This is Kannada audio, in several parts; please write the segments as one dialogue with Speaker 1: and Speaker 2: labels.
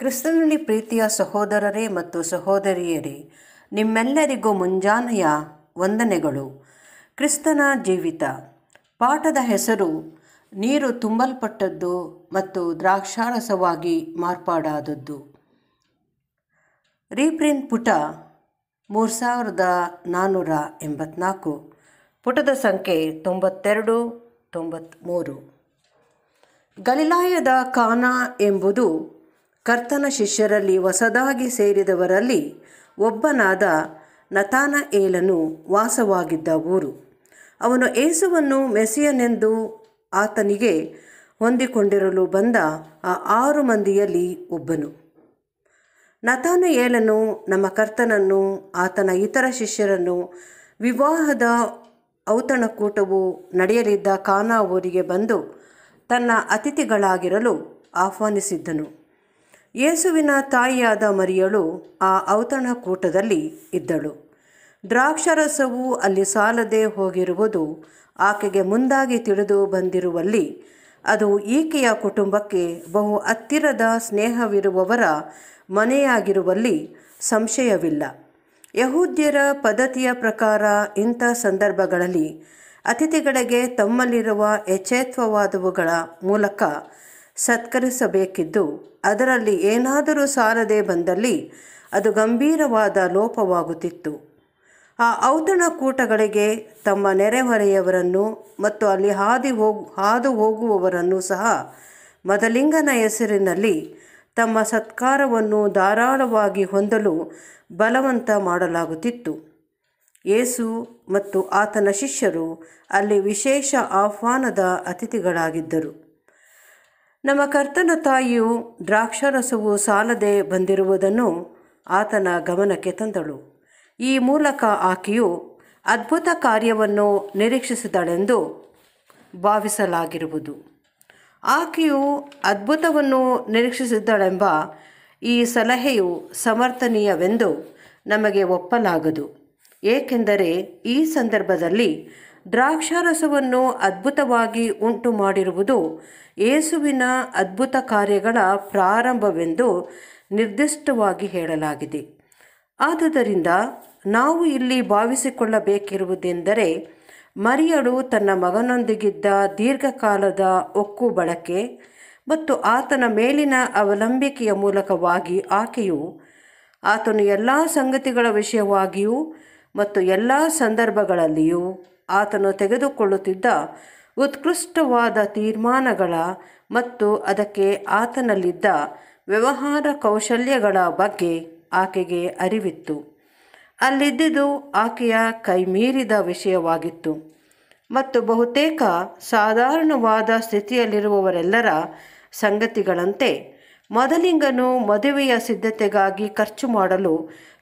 Speaker 1: ಕ್ರಿಸ್ತನಲ್ಲಿ ಪ್ರೀತಿಯ ಸಹೋದರರೇ ಮತ್ತು ಸಹೋದರಿಯರೇ ನಿಮ್ಮೆಲ್ಲರಿಗೂ ಮುಂಜಾನೆಯ ವಂದನೆಗಳು ಕ್ರಿಸ್ತನ ಜೀವಿತ ಪಾಠದ ಹೆಸರು ನೀರು ತುಂಬಲ್ಪಟ್ಟದ್ದು ಮತ್ತು ದ್ರಾಕ್ಷಾರಸವಾಗಿ ಮಾರ್ಪಾಡಾದದ್ದು ರೀಪ್ರಿಂಟ್ ಪುಟ ಮೂರು ಸಾವಿರದ ನಾನ್ನೂರ ಎಂಬತ್ನಾಲ್ಕು ಪುಟದ ಸಂಖ್ಯೆ ತೊಂಬತ್ತೆರಡು ತೊಂಬತ್ತ್ಮೂರು ಗಲಿಲಾಯದ ಕಾನ ಎಂಬುದು ಕರ್ತನ ಶಿಷ್ಯರಲ್ಲಿ ಹೊಸದಾಗಿ ಸೇರಿದವರಲ್ಲಿ ಒಬ್ಬನಾದ ನತಾನ ಏಲನು ವಾಸವಾಗಿದ್ದ ಊರು ಅವನು ಏಸುವನ್ನು ಮೆಸಿಯನೆಂದು ಆತನಿಗೆ ಹೊಂದಿಕೊಂಡಿರಲು ಬಂದ ಆ ಆರು ಮಂದಿಯಲ್ಲಿ ಒಬ್ಬನು ನತಾನ ಏಲನು ನಮ್ಮ ಕರ್ತನನ್ನು ಆತನ ಇತರ ಶಿಷ್ಯರನ್ನು ವಿವಾಹದ ಔತಣಕೂಟವು ನಡೆಯಲಿದ್ದ ಕಾನಾ ಊರಿಗೆ ಬಂದು ತನ್ನ ಅತಿಥಿಗಳಾಗಿರಲು ಆಹ್ವಾನಿಸಿದ್ದನು ಯೇಸುವಿನ ತಾಯಿಯಾದ ಮರಿಯಳು ಆ ಔತಣಕೂಟದಲ್ಲಿ ಇದ್ದಳು ದ್ರಾಕ್ಷರಸವು ಅಲ್ಲಿ ಸಾಲದೆ ಹೋಗಿರುವುದು ಆಕೆಗೆ ಮುಂದಾಗಿ ತಿಳಿದು ಬಂದಿರುವಲ್ಲಿ ಅದು ಈಕೆಯ ಕುಟುಂಬಕ್ಕೆ ಬಹು ಹತ್ತಿರದ ಸ್ನೇಹವಿರುವವರ ಮನೆಯಾಗಿರುವಲ್ಲಿ ಸಂಶಯವಿಲ್ಲ ಯಹೂದ್ಯರ ಪದ್ಧತಿಯ ಪ್ರಕಾರ ಇಂಥ ಸಂದರ್ಭಗಳಲ್ಲಿ ಅತಿಥಿಗಳಿಗೆ ತಮ್ಮಲ್ಲಿರುವ ಯಚೇತ್ವವಾದವುಗಳ ಮೂಲಕ ಸತ್ಕರಿಸಬೇಕಿದ್ದು ಅದರಲ್ಲಿ ಏನಾದರೂ ಸಾರದೆ ಬಂದಲ್ಲಿ ಅದು ಗಂಭೀರವಾದ ಲೋಪವಾಗುತ್ತಿತ್ತು ಆ ಔತಣಕೂಟಗಳಿಗೆ ತಮ್ಮ ನೆರೆಹೊರೆಯವರನ್ನು ಮತ್ತು ಅಲ್ಲಿ ಹಾದಿ ಹೋಗು ಹಾದು ಹೋಗುವವರನ್ನು ಸಹ ಮದಲಿಂಗನ ಹೆಸರಿನಲ್ಲಿ ತಮ್ಮ ಸತ್ಕಾರವನ್ನು ಧಾರಾಳವಾಗಿ ಹೊಂದಲು ಬಲವಂತ ಮಾಡಲಾಗುತ್ತಿತ್ತು ಯೇಸು ಮತ್ತು ಆತನ ಶಿಷ್ಯರು ಅಲ್ಲಿ ವಿಶೇಷ ಆಹ್ವಾನದ ಅತಿಥಿಗಳಾಗಿದ್ದರು ನಮ್ಮ ಕರ್ತನ ತಾಯಿಯು ದ್ರಾಕ್ಷಾರಸವು ಸಾಲದೆ ಬಂದಿರುವುದನ್ನು ಆತನ ಗಮನಕ್ಕೆ ತಂದಳು ಈ ಮೂಲಕ ಆಕೆಯು ಅದ್ಭುತ ಕಾರ್ಯವನ್ನು ನಿರೀಕ್ಷಿಸಿದಳೆಂದು ಭಾವಿಸಲಾಗಿರುವುದು ಆಕೆಯು ಅದ್ಭುತವನ್ನು ನಿರೀಕ್ಷಿಸಿದಳೆಂಬ ಈ ಸಲಹೆಯು ಸಮರ್ಥನೀಯವೆಂದು ನಮಗೆ ಒಪ್ಪಲಾಗದು ಏಕೆಂದರೆ ಈ ಸಂದರ್ಭದಲ್ಲಿ ದ್ರಾಕ್ಷಾರಸವನ್ನು ಅದ್ಭುತವಾಗಿ ಉಂಟು ಮಾಡಿರುವುದು ಏಸುವಿನ ಅದ್ಭುತ ಕಾರ್ಯಗಳ ಪ್ರಾರಂಭವೆಂದು ನಿರ್ದಿಷ್ಟವಾಗಿ ಹೇಳಲಾಗಿದೆ ಆದುದರಿಂದ ನಾವು ಇಲ್ಲಿ ಭಾವಿಸಿಕೊಳ್ಳಬೇಕಿರುವುದೆಂದರೆ ಮರಿಯಳು ತನ್ನ ಮಗನೊಂದಿಗಿದ್ದ ದೀರ್ಘಕಾಲದ ಒಕ್ಕು ಬಳಕೆ ಮತ್ತು ಆತನ ಮೇಲಿನ ಅವಲಂಬಿಕೆಯ ಮೂಲಕವಾಗಿ ಆಕೆಯು ಆತನು ಎಲ್ಲ ಸಂಗತಿಗಳ ವಿಷಯವಾಗಿಯೂ ಮತ್ತು ಎಲ್ಲ ಸಂದರ್ಭಗಳಲ್ಲಿಯೂ ಆತನು ತೆಗೆದುಕೊಳ್ಳುತ್ತಿದ್ದ ಉತ್ಕೃಷ್ಟವಾದ ತೀರ್ಮಾನಗಳ ಮತ್ತು ಅದಕ್ಕೆ ಆತನಲ್ಲಿದ್ದ ವ್ಯವಹಾರ ಕೌಶಲ್ಯಗಳ ಬಗ್ಗೆ ಆಕೆಗೆ ಅರಿವಿತ್ತು ಅಲ್ಲಿದ್ದುದು ಆಕೆಯ ಕೈಮೀರಿದ ವಿಷಯವಾಗಿತ್ತು ಮತ್ತು ಬಹುತೇಕ ಸಾಧಾರಣವಾದ ಸ್ಥಿತಿಯಲ್ಲಿರುವವರೆಲ್ಲರ ಸಂಗತಿಗಳಂತೆ ಮೊದಲಿಂಗನು ಮದುವೆಯ ಸಿದ್ಧತೆಗಾಗಿ ಖರ್ಚು ಮಾಡಲು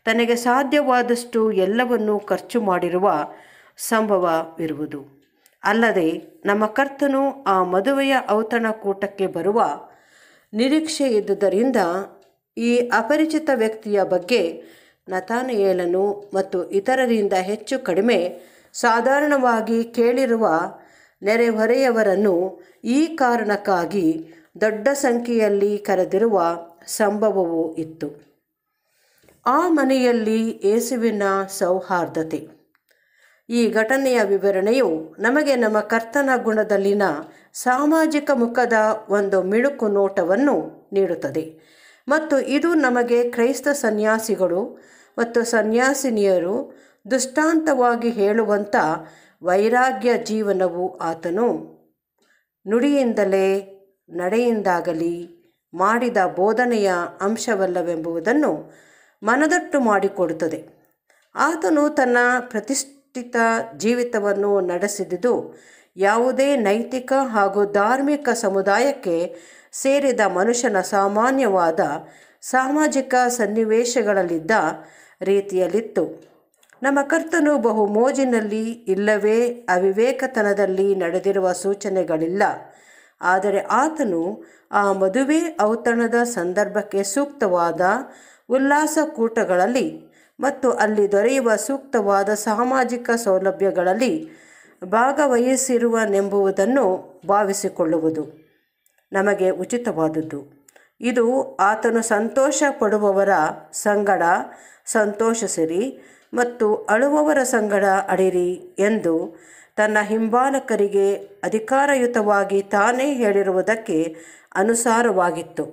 Speaker 1: ತನಗೆ ಸಾಧ್ಯವಾದಷ್ಟು ಎಲ್ಲವನ್ನೂ ಖರ್ಚು ಮಾಡಿರುವ ಸಂಭವವಿರುವುದು ಅಲ್ಲದೆ ನಮ್ಮ ಕರ್ತನು ಆ ಮದುವೆಯ ಕೂಟಕ್ಕೆ ಬರುವ ನಿರೀಕ್ಷೆ ಇದ್ದುದರಿಂದ ಈ ಅಪರಿಚಿತ ವ್ಯಕ್ತಿಯ ಬಗ್ಗೆ ನತಾನಯೇಲನು ಮತ್ತು ಇತರರಿಂದ ಹೆಚ್ಚು ಕಡಿಮೆ ಸಾಧಾರಣವಾಗಿ ಕೇಳಿರುವ ನೆರೆಹೊರೆಯವರನ್ನು ಈ ಕಾರಣಕ್ಕಾಗಿ ದೊಡ್ಡ ಸಂಖ್ಯೆಯಲ್ಲಿ ಕರೆದಿರುವ ಸಂಭವವೂ ಇತ್ತು ಆ ಮನೆಯಲ್ಲಿ ಏಸುವಿನ ಸೌಹಾರ್ದತೆ ಈ ಘಟನೆಯ ವಿವರಣೆಯು ನಮಗೆ ನಮ್ಮ ಕರ್ತನ ಗುಣದಲ್ಲಿನ ಸಾಮಾಜಿಕ ಮುಖದ ಒಂದು ಮಿಣುಕು ನೋಟವನ್ನು ನೀಡುತ್ತದೆ ಮತ್ತು ಇದು ನಮಗೆ ಕ್ರೈಸ್ತ ಸನ್ಯಾಸಿಗಳು ಮತ್ತು ಸನ್ಯಾಸಿನಿಯರು ದುಷ್ಟಾಂತವಾಗಿ ಹೇಳುವಂಥ ವೈರಾಗ್ಯ ಜೀವನವು ಆತನು ನುಡಿಯಿಂದಲೇ ನಡೆಯಿಂದಾಗಲಿ ಮಾಡಿದ ಬೋಧನೆಯ ಅಂಶವಲ್ಲವೆಂಬುದನ್ನು ಮನದಟ್ಟು ಮಾಡಿಕೊಡುತ್ತದೆ ಆತನು ತನ್ನ ಪ್ರತಿಷ್ಠ ಪ್ರತಿಷ್ಠಿತ ಜೀವಿತವನ್ನು ನಡೆಸಿದುದು ಯಾವುದೇ ನೈತಿಕ ಹಾಗೂ ಧಾರ್ಮಿಕ ಸಮುದಾಯಕ್ಕೆ ಸೇರಿದ ಮನುಷ್ಯನ ಸಾಮಾನ್ಯವಾದ ಸಾಮಾಜಿಕ ಸನ್ನಿವೇಶಗಳಲ್ಲಿದ್ದ ರೀತಿಯಲ್ಲಿತ್ತು ನಮ್ಮ ಕರ್ತನು ಬಹು ಮೋಜಿನಲ್ಲಿ ಇಲ್ಲವೇ ಅವಿವೇಕತನದಲ್ಲಿ ನಡೆದಿರುವ ಸೂಚನೆಗಳಿಲ್ಲ ಆದರೆ ಆತನು ಆ ಮದುವೆ ಔತಣದ ಸಂದರ್ಭಕ್ಕೆ ಸೂಕ್ತವಾದ ಉಲ್ಲಾಸಕೂಟಗಳಲ್ಲಿ ಮತ್ತು ಅಲ್ಲಿ ದೊರೆಯುವ ಸೂಕ್ತವಾದ ಸಾಮಾಜಿಕ ಸೌಲಭ್ಯಗಳಲ್ಲಿ ಭಾಗವಹಿಸಿರುವನೆಂಬುವುದನ್ನು ಭಾವಿಸಿಕೊಳ್ಳುವುದು ನಮಗೆ ಉಚಿತವಾದುದು ಇದು ಆತನು ಸಂತೋಷ ಪಡುವವರ ಸಂಗಡ ಸಂತೋಷಿಸಿರಿ ಮತ್ತು ಅಳುವವರ ಸಂಗಡ ಅಡಿರಿ ಎಂದು ತನ್ನ ಹಿಂಬಾಲಕರಿಗೆ ಅಧಿಕಾರಯುತವಾಗಿ ತಾನೇ ಹೇಳಿರುವುದಕ್ಕೆ ಅನುಸಾರವಾಗಿತ್ತು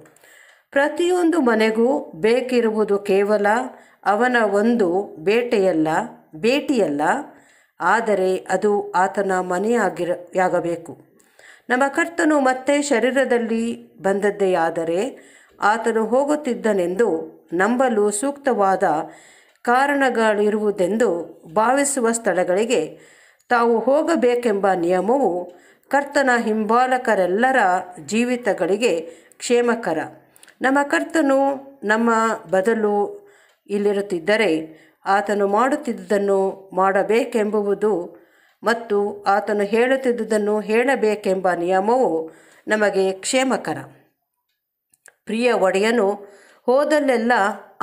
Speaker 1: ಪ್ರತಿಯೊಂದು ಮನೆಗೂ ಬೇಕಿರುವುದು ಕೇವಲ ಅವನ ಒಂದು ಬೇಟೆಯಲ್ಲ ಭೇಟಿಯಲ್ಲ ಆದರೆ ಅದು ಆತನ ಮನೆಯಾಗಿರ ಯಾಗಬೇಕು ನಮ್ಮ ಕರ್ತನು ಮತ್ತೆ ಶರೀರದಲ್ಲಿ ಬಂದದ್ದೇ ಆದರೆ ಆತನು ಹೋಗುತ್ತಿದ್ದನೆಂದು ನಂಬಲು ಸೂಕ್ತವಾದ ಕಾರಣಗಳಿರುವುದೆಂದು ಭಾವಿಸುವ ಸ್ಥಳಗಳಿಗೆ ತಾವು ಹೋಗಬೇಕೆಂಬ ನಿಯಮವು ಕರ್ತನ ಹಿಂಬಾಲಕರೆಲ್ಲರ ಜೀವಿತಗಳಿಗೆ ಕ್ಷೇಮಕರ ನಮ್ಮ ಕರ್ತನು ನಮ್ಮ ಬದಲು ಇಲ್ಲಿರುತ್ತಿದ್ದರೆ ಆತನು ಮಾಡುತ್ತಿದ್ದುದನ್ನು ಮಾಡಬೇಕೆಂಬುವುದು ಮತ್ತು ಆತನು ಹೇಳುತ್ತಿದ್ದುದನ್ನು ಹೇಳಬೇಕೆಂಬ ನಿಯಮವು ನಮಗೆ ಕ್ಷೇಮಕರ ಪ್ರಿಯ ಒಡೆಯನು ಹೋದಲ್ಲೆಲ್ಲ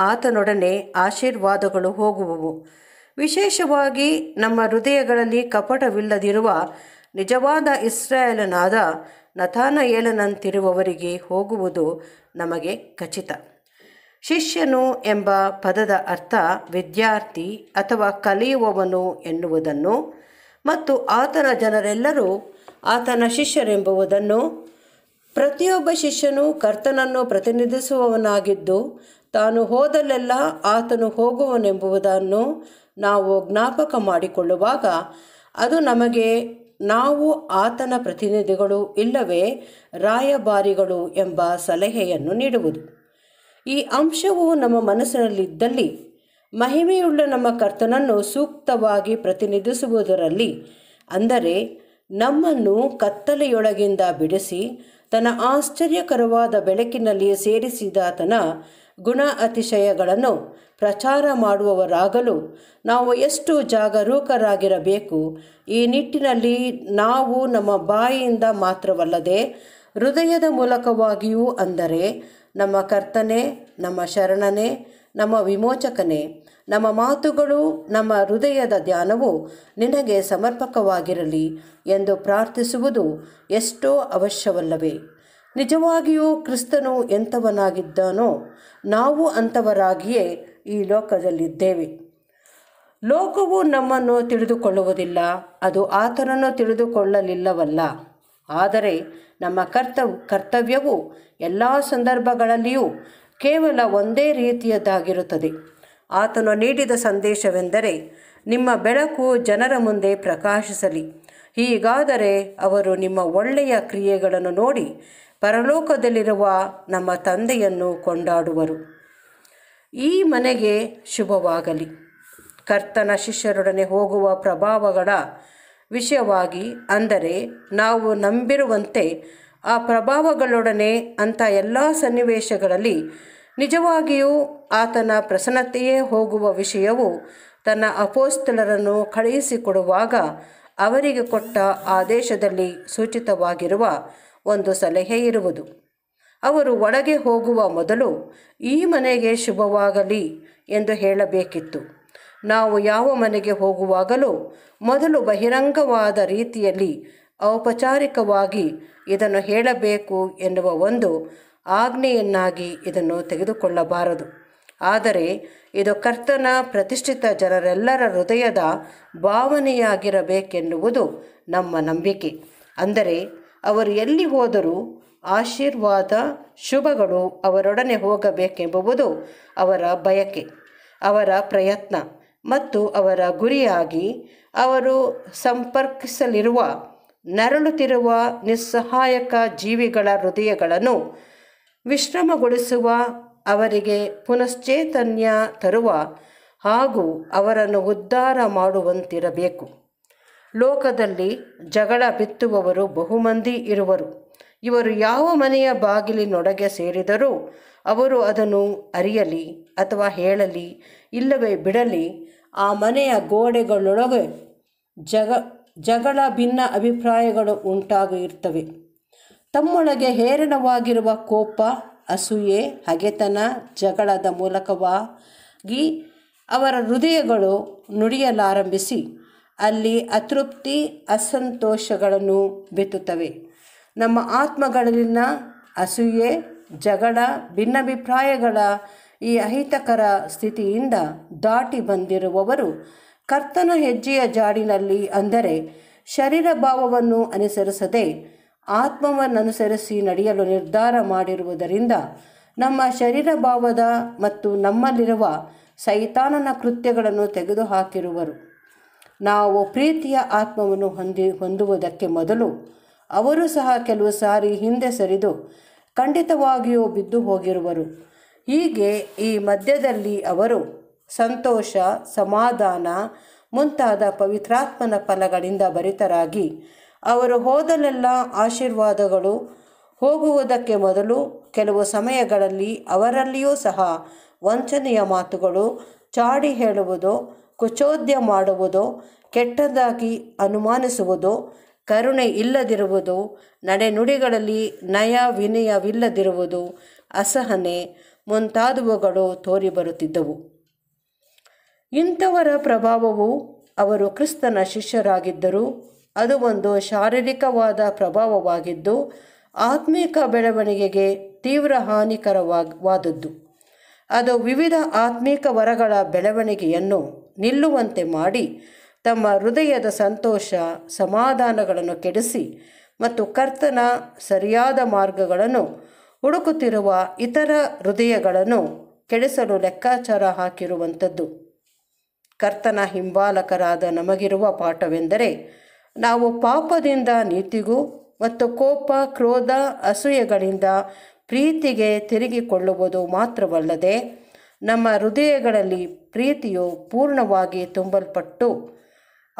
Speaker 1: ಆತನೊಡನೆ ಆಶೀರ್ವಾದಗಳು ಹೋಗುವವು ವಿಶೇಷವಾಗಿ ನಮ್ಮ ಹೃದಯಗಳಲ್ಲಿ ಕಪಟವಿಲ್ಲದಿರುವ ನಿಜವಾದ ಇಸ್ರಾಯೇಲನಾದ ನಥಾನ ಏಲನಂತಿರುವವರಿಗೆ ಹೋಗುವುದು ನಮಗೆ ಖಚಿತ ಶಿಷ್ಯನು ಎಂಬ ಪದದ ಅರ್ಥ ವಿದ್ಯಾರ್ಥಿ ಅಥವಾ ಕಲಿಯುವವನು ಎನ್ನುವುದನ್ನು ಮತ್ತು ಆತನ ಜನರೆಲ್ಲರೂ ಆತನ ಶಿಷ್ಯರೆಂಬುವುದನ್ನು ಪ್ರತಿಯೊಬ್ಬ ಶಿಷ್ಯನು ಕರ್ತನನ್ನು ಪ್ರತಿನಿಧಿಸುವವನಾಗಿದ್ದು ತಾನು ಹೋದಲ್ಲೆಲ್ಲ ಆತನು ಹೋಗುವನೆಂಬುದನ್ನು ನಾವು ಜ್ಞಾಪಕ ಮಾಡಿಕೊಳ್ಳುವಾಗ ಅದು ನಮಗೆ ನಾವು ಆತನ ಪ್ರತಿನಿಧಿಗಳು ಇಲ್ಲವೇ ರಾಯಭಾರಿಗಳು ಎಂಬ ಸಲಹೆಯನ್ನು ನೀಡುವುದು ಈ ಅಂಶವು ನಮ್ಮ ಮನಸ್ಸಿನಲ್ಲಿದ್ದಲ್ಲಿ ಮಹಿಮೆಯುಳ್ಳ ನಮ್ಮ ಕರ್ತನನ್ನು ಸೂಕ್ತವಾಗಿ ಪ್ರತಿನಿಧಿಸುವುದರಲ್ಲಿ ಅಂದರೆ ನಮ್ಮನ್ನು ಕತ್ತಲೆಯೊಳಗಿಂದ ಬಿಡಿಸಿ ತನ್ನ ಆಶ್ಚರ್ಯಕರವಾದ ಬೆಳಕಿನಲ್ಲಿ ಸೇರಿಸಿದಾತನ ಗುಣ ಅತಿಶಯಗಳನ್ನು ಪ್ರಚಾರ ಮಾಡುವವರಾಗಲು ನಾವು ಎಷ್ಟು ಜಾಗರೂಕರಾಗಿರಬೇಕು ಈ ನಿಟ್ಟಿನಲ್ಲಿ ನಾವು ನಮ್ಮ ಬಾಯಿಯಿಂದ ಮಾತ್ರವಲ್ಲದೆ ಹೃದಯದ ಮೂಲಕವಾಗಿಯೂ ಅಂದರೆ ನಮ್ಮ ಕರ್ತನೆ ನಮ್ಮ ಶರಣನೆ ನಮ್ಮ ವಿಮೋಚಕನೇ ನಮ್ಮ ಮಾತುಗಳು ನಮ್ಮ ಹೃದಯದ ಧ್ಯಾನವು ನಿನಗೆ ಸಮರ್ಪಕವಾಗಿರಲಿ ಎಂದು ಪ್ರಾರ್ಥಿಸುವುದು ಎಷ್ಟೋ ಅವಶ್ಯವಲ್ಲವೇ ನಿಜವಾಗಿಯೂ ಕ್ರಿಸ್ತನು ಎಂಥವನಾಗಿದ್ದಾನೋ ನಾವು ಅಂಥವರಾಗಿಯೇ ಈ ಲೋಕದಲ್ಲಿದ್ದೇವೆ ಲೋಕವು ನಮ್ಮನ್ನು ತಿಳಿದುಕೊಳ್ಳುವುದಿಲ್ಲ ಅದು ಆತನನ್ನು ತಿಳಿದುಕೊಳ್ಳಲಿಲ್ಲವಲ್ಲ ಆದರೆ ನಮ್ಮ ಕರ್ತವ್ ಕರ್ತವ್ಯವು ಎಲ್ಲ ಸಂದರ್ಭಗಳಲ್ಲಿಯೂ ಕೇವಲ ಒಂದೇ ರೀತಿಯದ್ದಾಗಿರುತ್ತದೆ ಆತನು ನೀಡಿದ ಸಂದೇಶವೆಂದರೆ ನಿಮ್ಮ ಬೆಳಕು ಜನರ ಮುಂದೆ ಪ್ರಕಾಶಿಸಲಿ ಹೀಗಾದರೆ ಅವರು ನಿಮ್ಮ ಒಳ್ಳೆಯ ಕ್ರಿಯೆಗಳನ್ನು ನೋಡಿ ಪರಲೋಕದಲ್ಲಿರುವ ನಮ್ಮ ತಂದೆಯನ್ನು ಕೊಂಡಾಡುವರು ಈ ಮನೆಗೆ ಶುಭವಾಗಲಿ ಕರ್ತನ ಶಿಷ್ಯರೊಡನೆ ಹೋಗುವ ಪ್ರಭಾವಗಳ ವಿಷಯವಾಗಿ ಅಂದರೆ ನಾವು ನಂಬಿರುವಂತೆ ಆ ಪ್ರಭಾವಗಳೊಡನೆ ಅಂಥ ಎಲ್ಲ ಸನ್ನಿವೇಶಗಳಲ್ಲಿ ನಿಜವಾಗಿಯೂ ಆತನ ಪ್ರಸನ್ನತೆಯೇ ಹೋಗುವ ವಿಷಯವು ತನ್ನ ಅಪೋಸ್ತಲರನ್ನು ಕಳುಹಿಸಿಕೊಡುವಾಗ ಅವರಿಗೆ ಕೊಟ್ಟ ಆದೇಶದಲ್ಲಿ ಸೂಚಿತವಾಗಿರುವ ಒಂದು ಸಲಹೆ ಇರುವುದು ಅವರು ಒಳಗೆ ಹೋಗುವ ಮೊದಲು ಈ ಮನೆಗೆ ಶುಭವಾಗಲಿ ಎಂದು ಹೇಳಬೇಕಿತ್ತು ನಾವು ಯಾವ ಮನೆಗೆ ಹೋಗುವಾಗಲೂ ಮೊದಲು ಬಹಿರಂಗವಾದ ರೀತಿಯಲ್ಲಿ ಔಪಚಾರಿಕವಾಗಿ ಇದನ್ನು ಹೇಳಬೇಕು ಎನ್ನುವ ಒಂದು ಆಜ್ಞೆಯನ್ನಾಗಿ ಇದನ್ನು ತೆಗೆದುಕೊಳ್ಳಬಾರದು ಆದರೆ ಇದು ಕರ್ತನ ಪ್ರತಿಷ್ಠಿತ ಜನರೆಲ್ಲರ ಹೃದಯದ ಭಾವನೆಯಾಗಿರಬೇಕೆನ್ನುವುದು ನಮ್ಮ ನಂಬಿಕೆ ಅಂದರೆ ಅವರು ಎಲ್ಲಿ ಹೋದರೂ ಆಶೀರ್ವಾದ ಶುಭಗಳು ಅವರೊಡನೆ ಹೋಗಬೇಕೆಂಬುವುದು ಅವರ ಬಯಕೆ ಅವರ ಪ್ರಯತ್ನ ಮತ್ತು ಅವರ ಗುರಿಯಾಗಿ ಅವರು ಸಂಪರ್ಕಿಸಲಿರುವ ನರಳುತ್ತಿರುವ ನಿಸ್ಸಹಾಯಕ ಜೀವಿಗಳ ಹೃದಯಗಳನ್ನು ವಿಶ್ರಮಗೊಳಿಸುವ ಅವರಿಗೆ ಪುನಶ್ಚೇತನ್ಯ ತರುವ ಹಾಗೂ ಅವರನ್ನು ಉದ್ಧಾರ ಮಾಡುವಂತಿರಬೇಕು ಲೋಕದಲ್ಲಿ ಜಗಳ ಬಿತ್ತುವವರು ಬಹುಮಂದಿ ಇರುವರು ಇವರು ಯಾವ ಮನೆಯ ಬಾಗಿಲಿನೊಡಗೆ ಸೇರಿದರೂ ಅವರು ಅದನ್ನು ಅರಿಯಲಿ ಅಥವಾ ಹೇಳಲಿ ಇಲ್ಲವೇ ಬಿಡಲಿ ಆ ಮನೆಯ ಗೋಡೆಗಳೊಳಗೆ ಜಗ ಜಗಳ ಭಿನ್ನ ಅಭಿಪ್ರಾಯಗಳು ಉಂಟಾಗಿರ್ತವೆ ತಮ್ಮೊಳಗೆ ಹೇರಳವಾಗಿರುವ ಕೋಪ ಅಸೂಯೆ ಹಗೆತನ ಜಗಳದ ಮೂಲಕವಾಗಿ ಅವರ ಹೃದಯಗಳು ನುಡಿಯಲಾರಂಭಿಸಿ ಅಲ್ಲಿ ಅತೃಪ್ತಿ ಅಸಂತೋಷಗಳನ್ನು ಬಿತ್ತುತ್ತವೆ ನಮ್ಮ ಆತ್ಮಗಳಲ್ಲಿನ ಅಸೂಯೆ ಜಗಳ ಭಿನ್ನಾಭಿಪ್ರಾಯಗಳ ಈ ಅಹಿತಕರ ಸ್ಥಿತಿಯಿಂದ ದಾಟಿ ಬಂದಿರುವವರು ಕರ್ತನ ಹೆಜ್ಜೆಯ ಜಾಡಿನಲ್ಲಿ ಅಂದರೆ ಶರೀರ ಭಾವವನ್ನು ಅನುಸರಿಸದೆ ಆತ್ಮವನ್ನನುಸರಿಸಿ ನಡೆಯಲು ನಿರ್ಧಾರ ಮಾಡಿರುವುದರಿಂದ ನಮ್ಮ ಶರೀರ ಭಾವದ ಮತ್ತು ನಮ್ಮಲ್ಲಿರುವ ಸೈತಾನನ ಕೃತ್ಯಗಳನ್ನು ತೆಗೆದುಹಾಕಿರುವರು ನಾವು ಪ್ರೀತಿಯ ಆತ್ಮವನ್ನು ಹೊಂದಿ ಹೊಂದುವುದಕ್ಕೆ ಮೊದಲು ಅವರು ಸಹ ಕೆಲವು ಸಾರಿ ಹಿಂದೆ ಸರಿದು ಖಂಡಿತವಾಗಿಯೂ ಬಿದ್ದು ಹೋಗಿರುವರು ಹೀಗೆ ಈ ಮಧ್ಯದಲ್ಲಿ ಅವರು ಸಂತೋಷ ಸಮಾಧಾನ ಮುಂತಾದ ಪವಿತ್ರಾತ್ಮನ ಫಲಗಳಿಂದ ಭರಿತರಾಗಿ ಅವರು ಹೋದಲೆಲ್ಲ ಆಶೀರ್ವಾದಗಳು ಹೋಗುವುದಕ್ಕೆ ಮೊದಲು ಕೆಲವು ಸಮಯಗಳಲ್ಲಿ ಅವರಲ್ಲಿಯೂ ಸಹ ವಂಚನೆಯ ಮಾತುಗಳು ಚಾಡಿ ಹೇಳುವುದು ಕುಚೋದ್ಯ ಮಾಡುವುದು ಕೆಟ್ಟದಾಗಿ ಅನುಮಾನಿಸುವುದು ಕರುಣೆ ಇಲ್ಲದಿರುವುದು ನಡೆನುಡಿಗಳಲ್ಲಿ ನಯ ವಿನಯವಿಲ್ಲದಿರುವುದು ಅಸಹನೆ ಮುಂತಾದವುಗಳು ತೋರಿಬರುತ್ತಿದ್ದವು ಇಂಥವರ ಪ್ರಭಾವವು ಅವರು ಕ್ರಿಸ್ತನ ಶಿಷ್ಯರಾಗಿದ್ದರು ಅದು ಒಂದು ಶಾರೀರಿಕವಾದ ಪ್ರಭಾವವಾಗಿದ್ದು ಆತ್ಮಿಕ ಬೆಳವಣಿಗೆಗೆ ತೀವ್ರ ಹಾನಿಕರವಾದದ್ದು ಅದು ವಿವಿಧ ಆತ್ಮಿಕ ವರಗಳ ಬೆಳವಣಿಗೆಯನ್ನು ನಿಲ್ಲುವಂತೆ ಮಾಡಿ ತಮ್ಮ ಹೃದಯದ ಸಂತೋಷ ಸಮಾಧಾನಗಳನ್ನು ಕೆಡಿಸಿ ಮತ್ತು ಕರ್ತನ ಸರಿಯಾದ ಮಾರ್ಗಗಳನ್ನು ಹುಡುಕುತ್ತಿರುವ ಇತರ ಹೃದಯಗಳನ್ನು ಕೆಡಿಸಲು ಲೆಕ್ಕಾಚಾರ ಹಾಕಿರುವಂಥದ್ದು ಕರ್ತನ ಹಿಂಬಾಲಕರಾದ ನಮಗಿರುವ ಪಾಠವೆಂದರೆ ನಾವು ಪಾಪದಿಂದ ನೀತಿಗೂ ಮತ್ತು ಕೋಪ ಕ್ರೋಧ ಅಸೂಯೆಗಳಿಂದ ಪ್ರೀತಿಗೆ ತಿರುಗಿಕೊಳ್ಳುವುದು ಮಾತ್ರವಲ್ಲದೆ ನಮ್ಮ ಹೃದಯಗಳಲ್ಲಿ ಪ್ರೀತಿಯು ಪೂರ್ಣವಾಗಿ ತುಂಬಲ್ಪಟ್ಟು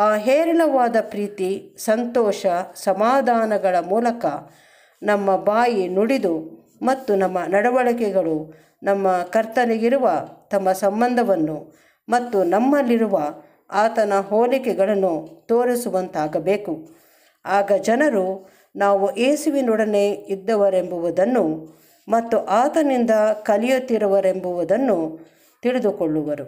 Speaker 1: ಆ ಹೇರಳವಾದ ಪ್ರೀತಿ ಸಂತೋಷ ಸಮಾಧಾನಗಳ ಮೂಲಕ ನಮ್ಮ ಬಾಯಿ ನುಡಿದು ಮತ್ತು ನಮ್ಮ ನಡವಳಿಕೆಗಳು ನಮ್ಮ ಕರ್ತನಿಗಿರುವ ತಮ್ಮ ಸಂಬಂಧವನ್ನು ಮತ್ತು ನಮ್ಮಲ್ಲಿರುವ ಆತನ ಹೋಲಿಕೆಗಳನ್ನು ತೋರಿಸುವಂತಾಗಬೇಕು ಆಗ ಜನರು ನಾವು ಏಸುವಿನೊಡನೆ ಇದ್ದವರೆಂಬುವುದನ್ನು ಮತ್ತು ಆತನಿಂದ ಕಲಿಯುತ್ತಿರುವರೆಂಬುವುದನ್ನು ತಿಳಿದುಕೊಳ್ಳುವರು